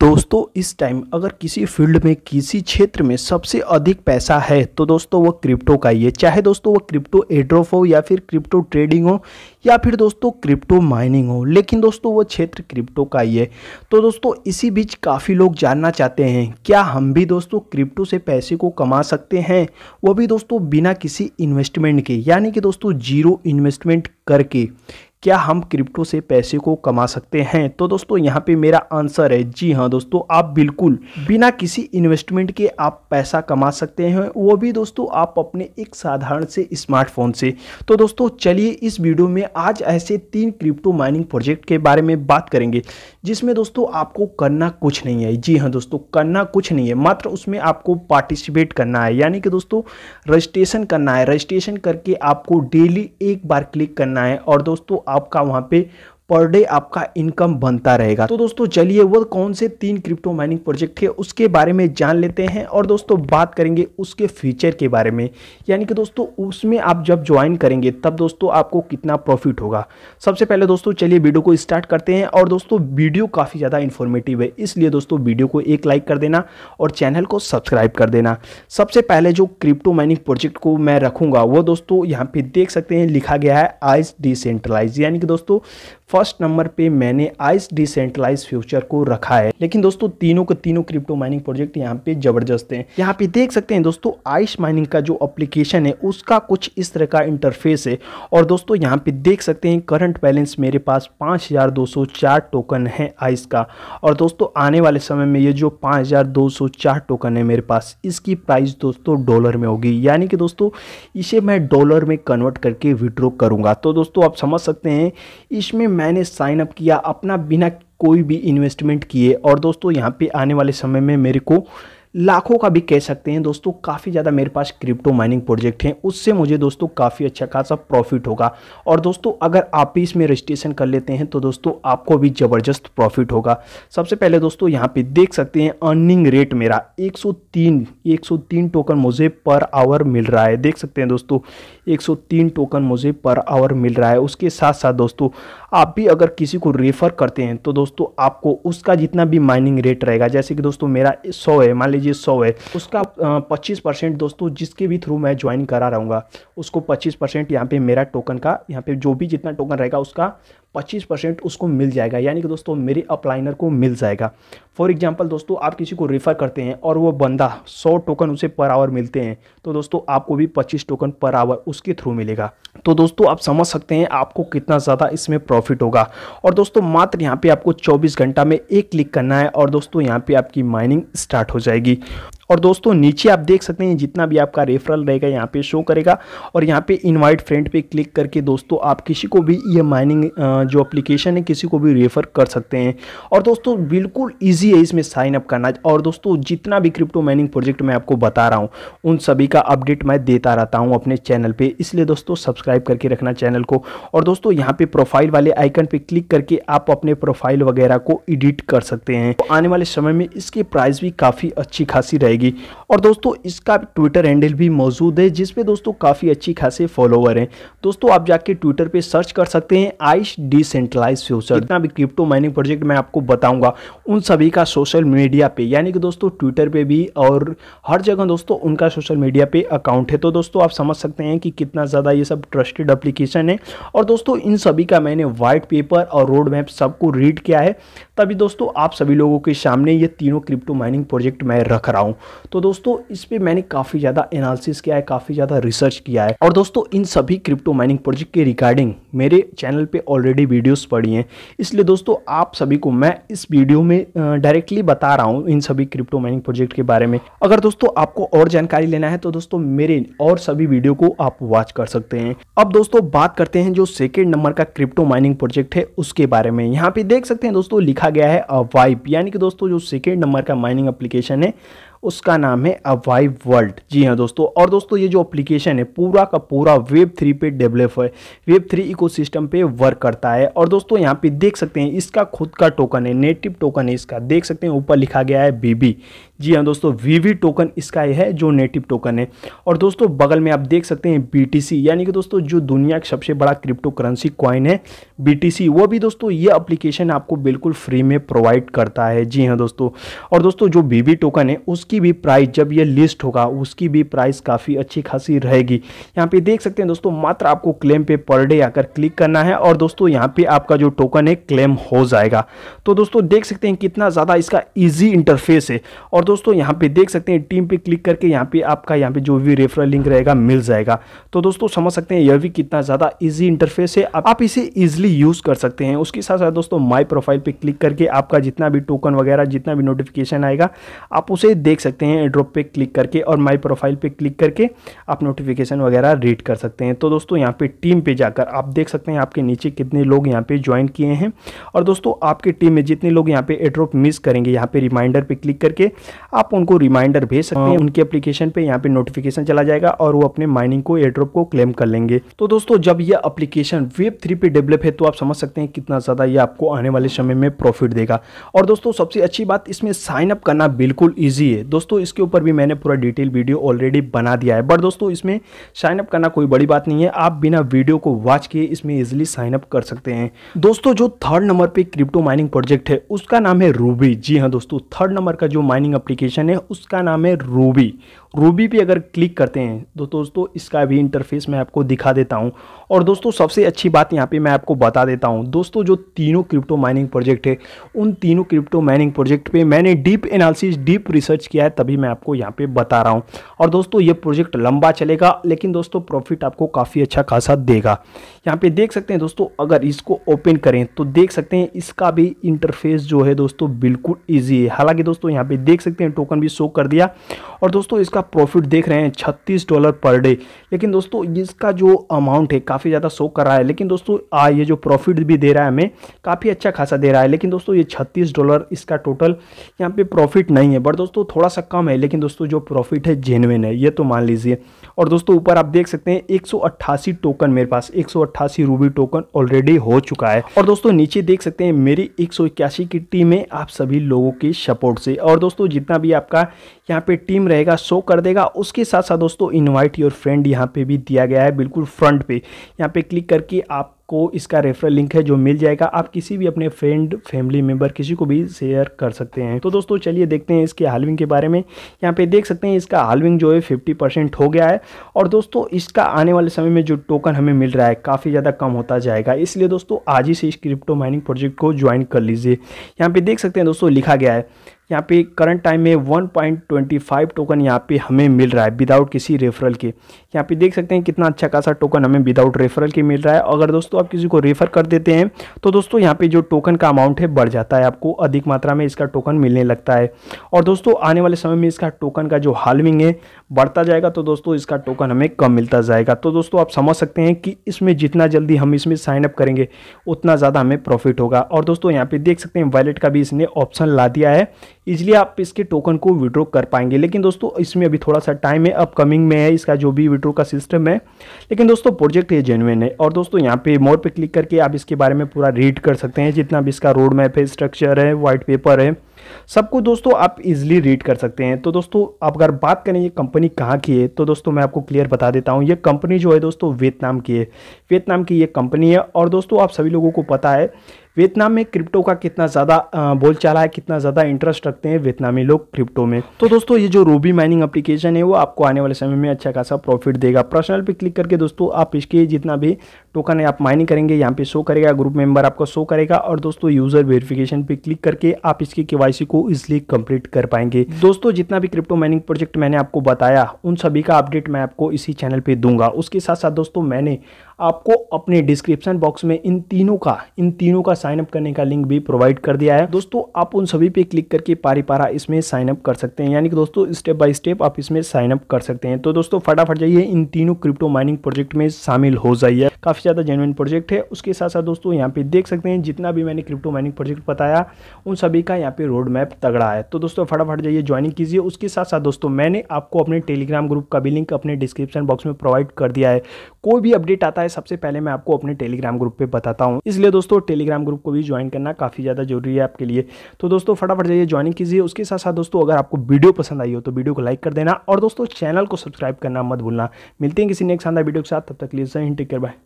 दोस्तों इस टाइम अगर किसी फील्ड में किसी क्षेत्र में सबसे अधिक पैसा है तो दोस्तों वो क्रिप्टो का ही है चाहे दोस्तों वो क्रिप्टो एड्रोफ हो या फिर क्रिप्टो ट्रेडिंग हो या फिर दोस्तों क्रिप्टो माइनिंग हो लेकिन दोस्तों वो क्षेत्र क्रिप्टो का ही है तो दोस्तों इसी बीच काफ़ी लोग जानना चाहते हैं क्या हम भी दोस्तों क्रिप्टो से पैसे को कमा सकते हैं वो भी दोस्तों बिना किसी इन्वेस्टमेंट के यानी कि दोस्तों जीरो इन्वेस्टमेंट करके क्या हम क्रिप्टो से पैसे को कमा सकते हैं तो दोस्तों यहाँ पे मेरा आंसर है जी हाँ दोस्तों आप बिल्कुल बिना किसी इन्वेस्टमेंट के आप पैसा कमा सकते हैं वो भी दोस्तों आप अपने एक साधारण से स्मार्टफोन से तो दोस्तों चलिए इस वीडियो में आज ऐसे तीन क्रिप्टो माइनिंग प्रोजेक्ट के बारे में बात करेंगे जिसमें दोस्तों आपको करना कुछ नहीं है जी हाँ दोस्तों करना कुछ नहीं है मात्र उसमें आपको पार्टिसिपेट करना है यानी कि दोस्तों रजिस्ट्रेशन करना है रजिस्ट्रेशन करके आपको डेली एक बार क्लिक करना है और दोस्तों आपका वहाँ पे पर डे आपका इनकम बनता रहेगा तो दोस्तों चलिए वो कौन से तीन क्रिप्टो माइनिंग प्रोजेक्ट है उसके बारे में जान लेते हैं और दोस्तों बात करेंगे उसके फ्यूचर के बारे में यानी कि दोस्तों उसमें आप जब ज्वाइन करेंगे तब दोस्तों आपको कितना प्रॉफिट होगा सबसे पहले दोस्तों चलिए वीडियो को स्टार्ट करते हैं और दोस्तों वीडियो काफ़ी ज़्यादा इन्फॉर्मेटिव है इसलिए दोस्तों वीडियो को एक लाइक कर देना और चैनल को सब्सक्राइब कर देना सबसे पहले जो क्रिप्टो माइनिंग प्रोजेक्ट को मैं रखूँगा वो दोस्तों यहाँ पर देख सकते हैं लिखा गया है आइज डिसेंट्रलाइज यानी कि दोस्तों फर्स्ट नंबर पे मैंने आइस डिसेंट्रलाइज फ्यूचर को रखा है लेकिन दोस्तों तीनों के तीनों क्रिप्टो माइनिंग प्रोजेक्ट यहाँ पे जबरदस्त हैं यहाँ पे देख सकते हैं दोस्तों आइस माइनिंग का जो एप्लीकेशन है उसका कुछ इस तरह का इंटरफेस है और दोस्तों यहाँ पे देख सकते हैं करंट बैलेंस मेरे पास पाँच टोकन है आइस का और दोस्तों आने वाले समय में ये जो पाँच टोकन है मेरे पास इसकी प्राइस दोस्तों डॉलर में होगी यानी कि दोस्तों इसे मैं डॉलर में कन्वर्ट करके विड्रॉ करूँगा तो दोस्तों आप समझ सकते हैं इसमें मैंने साइन अप किया अपना बिना कोई भी इन्वेस्टमेंट किए और दोस्तों यहाँ पे आने वाले समय में मेरे को लाखों का भी कह सकते हैं दोस्तों काफ़ी ज़्यादा मेरे पास क्रिप्टो माइनिंग प्रोजेक्ट हैं उससे मुझे दोस्तों काफ़ी अच्छा खासा प्रॉफिट होगा और दोस्तों अगर आप भी इसमें रजिस्ट्रेशन कर लेते हैं तो दोस्तों आपको भी ज़बरदस्त प्रॉफिट होगा सबसे पहले दोस्तों यहाँ पे देख सकते हैं अर्निंग रेट मेरा 103 103 टोकन मुझे पर आवर मिल रहा है देख सकते हैं दोस्तों एक टोकन मुझे पर आवर मिल रहा है उसके साथ साथ दोस्तों आप भी अगर किसी को रेफ़र करते हैं तो दोस्तों आपको उसका जितना भी माइनिंग रेट रहेगा जैसे कि दोस्तों मेरा सौ है मान लीजिए लीजिए सौ है उसका पच्चीस परसेंट दोस्तों जिसके भी थ्रू मैं ज्वाइन करा रहूँगा उसको पच्चीस परसेंट यहाँ पर मेरा टोकन का यहाँ पर जो भी जितना टोकन रहेगा उसका पच्चीस परसेंट उसको मिल जाएगा यानी कि दोस्तों मेरे अपलाइनर को मिल जाएगा फॉर एग्जाम्पल दोस्तों आप किसी को रेफ़र करते हैं और वो बंदा सौ टोकन उसे पर आवर मिलते हैं तो दोस्तों आपको भी पच्चीस टोकन पर आवर उसके थ्रू मिलेगा तो दोस्तों आप समझ सकते हैं आपको कितना ज़्यादा इसमें प्रॉफिट होगा और दोस्तों मात्र यहाँ पर आपको चौबीस घंटा में एक क्लिक करना है और दोस्तों यहाँ पर आपकी माइनिंग स्टार्ट हो जाएगी और दोस्तों नीचे आप देख सकते हैं जितना भी आपका रेफरल रहेगा यहाँ पे शो करेगा और यहाँ पे इनवाइट फ्रेंड पे क्लिक करके दोस्तों आप किसी को भी ये माइनिंग जो एप्लीकेशन है किसी को भी रेफर कर सकते हैं और दोस्तों बिल्कुल ईजी है इसमें साइन अप करना और दोस्तों जितना भी क्रिप्टो माइनिंग प्रोजेक्ट मैं आपको बता रहा हूँ उन सभी का अपडेट मैं देता रहता हूँ अपने चैनल पर इसलिए दोस्तों सब्सक्राइब करके रखना चैनल को और दोस्तों यहाँ पे प्रोफाइल वाले आइकन पे क्लिक करके आप अपने प्रोफाइल वगैरह को एडिट कर सकते हैं तो आने वाले समय में इसकी प्राइस भी काफ़ी अच्छी खासी रहेगी जाएगी और दोस्तों इसका ट्विटर हैंडल भी मौजूद है जिसपे दोस्तों काफ़ी अच्छी खासे फॉलोवर हैं दोस्तों आप जाके ट्विटर पे सर्च कर सकते हैं आइस डिसेंट्रलाइज फ्यूचर जितना भी क्रिप्टो माइनिंग प्रोजेक्ट मैं आपको बताऊंगा उन सभी का सोशल मीडिया पे यानी कि दोस्तों ट्विटर पे भी और हर जगह दोस्तों उनका सोशल मीडिया पे अकाउंट है तो दोस्तों आप समझ सकते हैं कि कितना ज़्यादा ये सब ट्रस्टेड अप्लीकेशन है और दोस्तों इन सभी का मैंने वाइट पेपर और रोड मैप सबको रीड किया है तभी दोस्तों आप सभी लोगों के सामने ये तीनों क्रिप्टो माइनिंग प्रोजेक्ट मैं रख रहा हूँ तो दोस्तों इस पर मैंने काफ़ी ज़्यादा एनालिसिस किया है काफ़ी ज़्यादा रिसर्च किया है और दोस्तों इन सभी क्रिप्टो माइनिंग प्रोजेक्ट के रिगार्डिंग मेरे चैनल पर ऑलरेडी वीडियोस पड़ी हैं इसलिए दोस्तों आप सभी को मैं इस वीडियो में डायरेक्टली बता रहा हूँ इन सभी क्रिप्टो माइनिंग प्रोजेक्ट के बारे में अगर दोस्तों आपको और जानकारी लेना है तो दोस्तों मेरे और सभी वीडियो को आप वॉच कर सकते हैं अब दोस्तों बात करते हैं जो सेकेंड नंबर का क्रिप्टो माइनिंग प्रोजेक्ट है उसके बारे में यहाँ पे देख सकते हैं दोस्तों लिखा गया है वाइप यानी कि दोस्तों जो सेकेंड नंबर का माइनिंग अप्लीकेशन है उसका नाम है अवाइव वर्ल्ड जी हाँ दोस्तों और दोस्तों ये जो एप्लीकेशन है पूरा का पूरा वेब थ्री पे डेवलप है वेब थ्री इकोसिस्टम पे वर्क करता है और दोस्तों यहाँ पे देख सकते हैं इसका खुद का टोकन है नेटिव टोकन है इसका देख सकते हैं ऊपर लिखा गया है बीबी जी हाँ दोस्तों वीवी टोकन इसका है जो नेटिव टोकन है और दोस्तों बगल में आप देख सकते हैं बीटीसी यानी कि दोस्तों जो दुनिया का सबसे बड़ा क्रिप्टो करेंसी कॉइन है बीटीसी वो भी दोस्तों ये अप्लीकेशन आपको बिल्कुल फ्री में प्रोवाइड करता है जी हाँ दोस्तों और दोस्तों जो वीवी टोकन है उसकी भी प्राइस जब ये लिस्ट होगा उसकी भी प्राइस काफ़ी अच्छी खासी रहेगी यहाँ पर देख सकते हैं दोस्तों मात्र आपको क्लेम पे पर डे आकर क्लिक करना है और दोस्तों यहाँ पर आपका जो टोकन है क्लेम हो जाएगा तो दोस्तों देख सकते हैं कितना ज़्यादा इसका ईजी इंटरफेस है और दोस्तों यहाँ पे देख सकते हैं टीम पे क्लिक करके यहाँ पे आपका यहाँ पे जो भी रेफरल लिंक रहेगा मिल जाएगा तो दोस्तों समझ सकते हैं यह भी कितना ज़्यादा ईजी इंटरफेस है आप इसे इजीली यूज़ कर सकते हैं उसके साथ साथ दोस्तों माई प्रोफाइल पर क्लिक करके आपका जितना भी टोकन वगैरह जितना भी नोटिफिकेशन आएगा आप उसे देख सकते हैं ड्रॉप पर क्लिक करके और माई प्रोफाइल पर क्लिक करके आप नोटिफिकेशन वगैरह रीड कर सकते हैं तो दोस्तों यहाँ पर टीम पर जाकर आप देख सकते हैं आपके नीचे कितने लोग यहाँ पे ज्वाइन किए हैं और दोस्तों आपके टीम में जितने लोग यहाँ पे एड्रॉप मिस करेंगे यहाँ पर रिमाइंडर पर क्लिक करके आप उनको रिमाइंडर भेज सकते हैं हाँ। उनकी एप्लीकेशन पे यहाँ पे नोटिफिकेशन चला जाएगा और वो अपने माइनिंग को एड्रॉप को क्लेम कर लेंगे तो दोस्तों जब यह अप्लीकेशन वेब थ्री पे डेवलप है तो आप समझ सकते हैं कितना ज़्यादा ये आपको आने वाले समय में प्रॉफिट देगा और दोस्तों सबसे अच्छी बात इसमें साइन अप करना बिल्कुल ईजी है दोस्तों इसके ऊपर भी मैंने पूरा डिटेल वीडियो ऑलरेडी बना दिया है बट दोस्तों इसमें साइन अप करना कोई बड़ी बात नहीं है आप बिना वीडियो को वॉच किए इसमें इजिली साइन अप कर सकते हैं दोस्तों जो थर्ड नंबर पे क्रिप्टो माइनिंग प्रोजेक्ट है उसका नाम है रूबी जी हाँ दोस्तों थर्ड नंबर का जो माइनिंग एप्लीकेशन है उसका नाम है रूबी रूबी पे अगर क्लिक करते हैं तो दोस्तों इसका भी इंटरफेस मैं आपको दिखा देता हूं और दोस्तों सबसे अच्छी बात यहां पे मैं आपको बता देता हूं दोस्तों जो तीनों क्रिप्टो माइनिंग प्रोजेक्ट है उन तीनों क्रिप्टो माइनिंग प्रोजेक्ट पे मैंने डीप एनालिसिस डीप रिसर्च किया है तभी मैं आपको यहाँ पर बता रहा हूँ और दोस्तों ये प्रोजेक्ट लंबा चलेगा लेकिन दोस्तों प्रॉफिट आपको काफ़ी अच्छा खासा देगा यहाँ पर देख सकते हैं दोस्तों अगर इसको ओपन करें तो देख सकते हैं इसका भी इंटरफेस जो है दोस्तों बिल्कुल ईजी है हालाँकि दोस्तों यहाँ पर देख सकते हैं टोकन भी शो कर दिया और दोस्तों इसका प्रॉफिट देख रहे हैं छत्तीस डॉलर पर डे लेकिन दोस्तों इसका जो अमाउंट है काफ़ी ज़्यादा शो कर रहा है लेकिन दोस्तों आ ये जो प्रॉफिट भी दे रहा है हमें काफ़ी अच्छा खासा दे रहा है लेकिन दोस्तों ये छत्तीस डॉलर इसका टोटल यहाँ पे प्रॉफिट नहीं है बट दोस्तों थोड़ा सा कम है लेकिन दोस्तों जो प्रॉफिट है जेनविन है ये तो मान लीजिए और दोस्तों ऊपर आप देख सकते हैं एक टोकन मेरे पास एक रूबी टोकन ऑलरेडी हो चुका है और दोस्तों नीचे देख सकते हैं मेरी एक की टीम है आप सभी लोगों की सपोर्ट से और दोस्तों जितना भी आपका यहाँ पे टीम रहेगा शो कर देगा उसके साथ साथ दोस्तों इनवाइट योर फ्रेंड यहाँ पे भी दिया गया है बिल्कुल फ्रंट पे यहाँ पे क्लिक करके आप को इसका रेफरल लिंक है जो मिल जाएगा आप किसी भी अपने फ्रेंड फैमिली मेम्बर किसी को भी शेयर कर सकते हैं तो दोस्तों चलिए देखते हैं इसके हालविंग के बारे में यहाँ पे देख सकते हैं इसका हालविंग जो है 50 परसेंट हो गया है और दोस्तों इसका आने वाले समय में जो टोकन हमें मिल रहा है काफ़ी ज़्यादा कम होता जाएगा इसलिए दोस्तों आज ही से इस क्रिप्टो माइनिंग प्रोजेक्ट को ज्वाइन कर लीजिए यहाँ पर देख सकते हैं दोस्तों लिखा गया है यहाँ पे करंट टाइम में 1.25 टोकन यहाँ पे हमें मिल रहा है विदाउट किसी रेफरल के यहाँ पे देख सकते हैं कितना अच्छा खासा टोकन हमें विदाउट रेफरल के मिल रहा है अगर दोस्तों आप किसी को रेफ़र कर देते हैं तो दोस्तों यहाँ पे जो टोकन का अमाउंट है बढ़ जाता है आपको अधिक मात्रा में इसका टोकन मिलने लगता है और दोस्तों आने वाले समय में इसका टोकन का जो हालविंग है बढ़ता जाएगा तो दोस्तों इसका टोकन हमें कम मिलता जाएगा तो दोस्तों आप समझ सकते हैं कि इसमें जितना जल्दी हम इसमें साइनअप करेंगे उतना ज़्यादा हमें प्रॉफिट होगा और दोस्तों यहाँ पर देख सकते हैं वैलेट का भी इसने ऑप्शन ला दिया है इजिली आप इसके टोकन को विड्रॉ कर पाएंगे लेकिन दोस्तों इसमें अभी थोड़ा सा टाइम है अपकमिंग में है इसका जो भी विड्रॉ का सिस्टम है लेकिन दोस्तों प्रोजेक्ट ये जेनुअन है और दोस्तों यहाँ पे मोर पे क्लिक करके आप इसके बारे में पूरा रीड कर सकते हैं जितना भी इसका रोड मैप है स्ट्रक्चर है वाइट पेपर है सबको दोस्तों आप इजिली रीड कर सकते हैं तो दोस्तों आप अगर बात करें ये कंपनी कहाँ की है तो दोस्तों मैं आपको क्लियर बता देता हूँ ये कंपनी जो है दोस्तों वियतनाम की है वियतनाम की ये कंपनी है और दोस्तों आप सभी लोगों को पता है वियतनाम में क्रिप्टो का कितना ज़्यादा बोलचाल है कितना ज़्यादा इंटरेस्ट सकते हैं वियतनामी लोग क्रिप्टो में तो दोस्तों ये जो रूबी माइनिंग एप्लीकेशन है वो आपको आने वाले समय में अच्छा खासा प्रॉफिट देगा पर्सनल पे क्लिक करके दोस्तों आप इसके जितना भी टोकन है आप माइनिंग करेंगे यहाँ पे शो करेगा ग्रुप मेंबर आपका शो करेगा और दोस्तों यूज़र वेरिफिकेशन पे क्लिक करके आप इसकी केवाईसी को इजिली कंप्लीट कर पाएंगे दोस्तों जितना भी क्रिप्टो माइनिंग प्रोजेक्ट मैंने आपको बताया उन सभी का अपडेट मैं आपको इसी चैनल पर दूंगा उसके साथ साथ दोस्तों मैंने आपको अपने डिस्क्रिप्शन बॉक्स में इन तीनों का इन तीनों का साइनअप करने का लिंक भी प्रोवाइड कर दिया है दोस्तों आप उन सभी पे क्लिक करके पारा इसमें साइनअप कर सकते हैं यानी कि दोस्तों स्टेप बाय स्टेप आप इसमें साइनअप कर सकते हैं तो दोस्तों फटाफट जाइए इन तीनों क्रिप्टो माइनिंग प्रोजेक्ट में शामिल हो जाइए काफ़ी ज़्यादा जेनुअन प्रोजेक्ट है उसके साथ साथ दोस्तों यहाँ पे देख सकते हैं जितना भी मैंने क्रिप्टो माइनिंग प्रोजेक्ट बताया उन सभी का यहाँ पे रोड मैप तगड़ा है तो दोस्तों फटाफट जाइए ज्वाइनिंग कीजिए उसके साथ साथ दोस्तों मैंने आपको अपने टेलीग्राम ग्रुप का भी लिंक अपने डिस्क्रिप्शन बॉक्स में प्रोवाइड कर दिया है कोई भी अपडेट आता है सबसे पहले मैं आपको अपने टेलीग्राम ग्रुप पर बताता हूँ इसलिए दोस्तों टेलीग्राम ग्रुप को भी ज्वाइन करना काफ़ी ज़्यादा जरूरी है आपके लिए तो दोस्तों फटाफट जाइए ज्वाइनिंग कीजिए उसके साथ साथ दोस्तों अगर आपको वीडियो पसंद आई हो तो वीडियो को लाइक कर देना और दोस्तों चैनल को सब्सक्राइब करना मत भूलना मिलते हैं किसी नेक्स्ट शानदार वीडियो के साथ तब तक लिए टेक केयर बाय